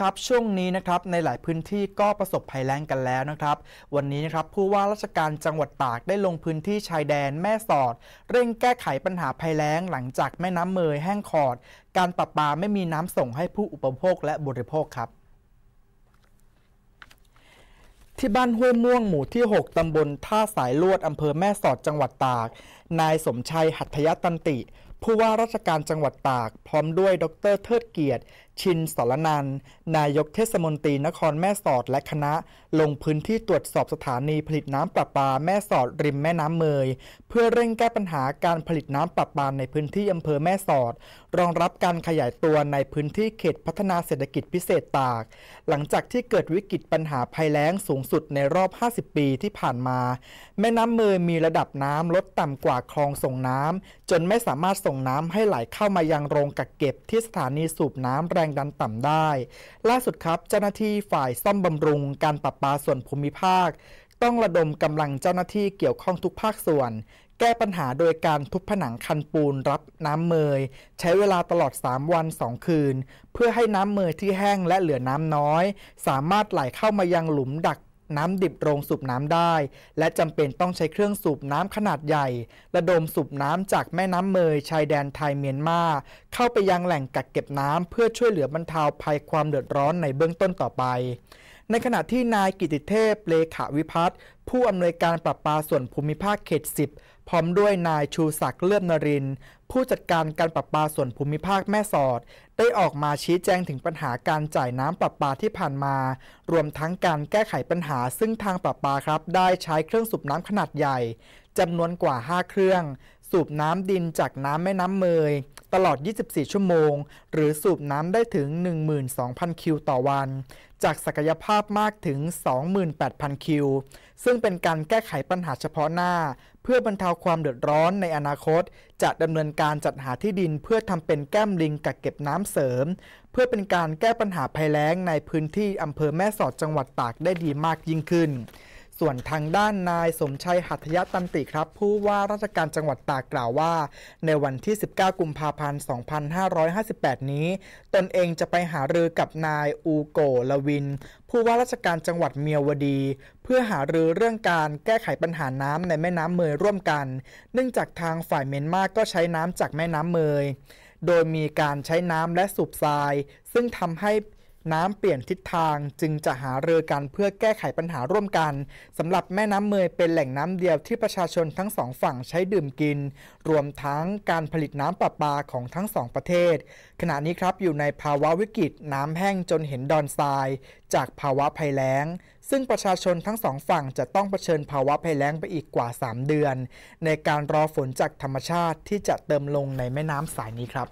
ครับช่วงนี้นะครับในหลายพื้นที่ก็ประสบภัยแล้งกันแล้วนะครับ วันนี้นะครับผู้ว่าราชการจังหวัดตากได้ลงพื้นที่ชายแดนแม่สอดเร่งแก้ไขปัญหาภัยแล้งหลังจากแม่น้ำเมยแห้งขอด การประปาไม่มีน้ำส่งให้ผู้อุปโภคและบริโภคครับที่บ้านห้วยม่วงหมู่ที่ 6ตำบลท่าสายลวดอำเภอแม่สอดจังหวัดตากนายสมชัยหัตถยตันติผู้ว่าราชการจังหวัดตาก พร้อมด้วยดรเทิดเกียรติ ชินสรนันนายกเทศมนตรีนครแม่สอดและคณะ ลงพื้นที่ตรวจสอบสถานีผลิตน้ำประปาแม่สอดริมแม่น้ำเมยเพื่อเร่งแก้ปัญหาการผลิตน้ำประปาในพื้นที่อำเภอแม่สอด รองรับการขยายตัวในพื้นที่เขตพัฒนาเศรษฐกิจพิเศษตาก หลังจากที่เกิดวิกฤตปัญหาภัยแล้งสูงสุดในรอบ 50 ปีที่ผ่านมา แม่น้ำเมยมีระดับน้ำลดต่ำกว่าคลองส่งน้ำจนไม่สามารถส่งส่งน้ำให้ไหลเข้ามายังโรงกักเก็บ ที่สถานีสูบน้ำแรงดันต่ำได้ ล่าสุดครับเจ้าหน้าที่ฝ่ายซ่อมบำรุงการประปาส่วนภูมิภาค ต้องระดมกำลังเจ้าหน้าที่เกี่ยวข้องทุกภาคส่วน แก้ปัญหาโดยการทุบผนังคันปูนรับน้ำเมย ใช้เวลาตลอด 3 วัน 2 คืน เพื่อให้น้ำเมยที่แห้งและเหลือน้ำน้อย สามารถไหลเข้ามายังหลุมดักน้ำดิบโรงสูบน้ำได้ และจำเป็นต้องใช้เครื่องสูบน้ำขนาดใหญ่ระดมสูบน้ำจากแม่น้ำเมยชายแดนไทยเมียนมา เข้าไปยังแหล่งกักเก็บน้ำเพื่อช่วยเหลือบรรเทาภัยความเดือดร้อนในเบื้องต้นต่อไปในขณะที่นายกิติเทพเลขาวิพัฒน์ผู้อำนวยการปรับปาส่วนภูมิภาคเขต 10พร้อมด้วยนายชูศักดิ์เลื่อมนรินผู้จัดการการปรับปาส่วนภูมิภาคแม่สอด ได้ออกมาชี้แจงถึงปัญหาการจ่ายน้ำปรับปาที่ผ่านมา รวมทั้งการแก้ไขปัญหา ซึ่งทางปรับปาครับได้ใช้เครื่องสูบน้ำขนาดใหญ่จำนวนกว่า 5 เครื่อง สูบน้ำดินจากน้ำแม่น้ำเมยตลอด 24 ชั่วโมง หรือสูบน้ำได้ถึง 12,000 คิวต่อวัน จากศักยภาพมากถึง 28,000 คิว ซึ่งเป็นการแก้ไขปัญหาเฉพาะหน้า เพื่อบรรเทาความเดือดร้อนในอนาคต จะดำเนินการจัดหาที่ดินเพื่อทำเป็นแก้มลิงกักเก็บน้ำเสริม เพื่อเป็นการแก้ปัญหาภัยแล้งในพื้นที่อำเภอแม่สอดจังหวัดตากได้ดีมากยิ่งขึ้นส่วนทางด้านนายสมชัยหัตยตันติ ครับผู้ว่าราชการจังหวัดตากกล่าวว่า ในวันที่ 19 กุมภาพันธ์ 2558 นี้ ตนเองจะไปหารือกับนายอูโกลวิน ผู้ว่าราชการจังหวัดเมียวดี เพื่อหารือเรื่องการแก้ไขปัญหาน้ำในแม่น้ำเมยร่วมกัน เนื่องจากทางฝ่ายเมียนมาก็ใช้น้ำจากแม่น้ำเมยโดยมีการใช้น้ำและสูบทรายซึ่งทำให้น้ำเปลี่ยนทิศทางจึงจะหาเรือกันเพื่อแก้ไขปัญหาร่วมกันสำหรับแม่น้ำเมยเป็นแหล่งน้ำเดียวที่ประชาชนทั้งสองฝั่งใช้ดื่มกินรวมทั้งการผลิตน้ำประปาของทั้งสองประเทศ ขณะนี้ครับอยู่ในภาวะวิกฤตน้ำแห้งจนเห็นดอนทรายจากภาวะภัยแล้ง ซึ่งประชาชนทั้งสองฝั่งจะต้องเผชิญภาวะภัยแล้งไปอีกกว่า3 เดือน ในการรอฝนจากธรรมชาติที่จะเติมลงในแม่น้ำสายนี้ครับ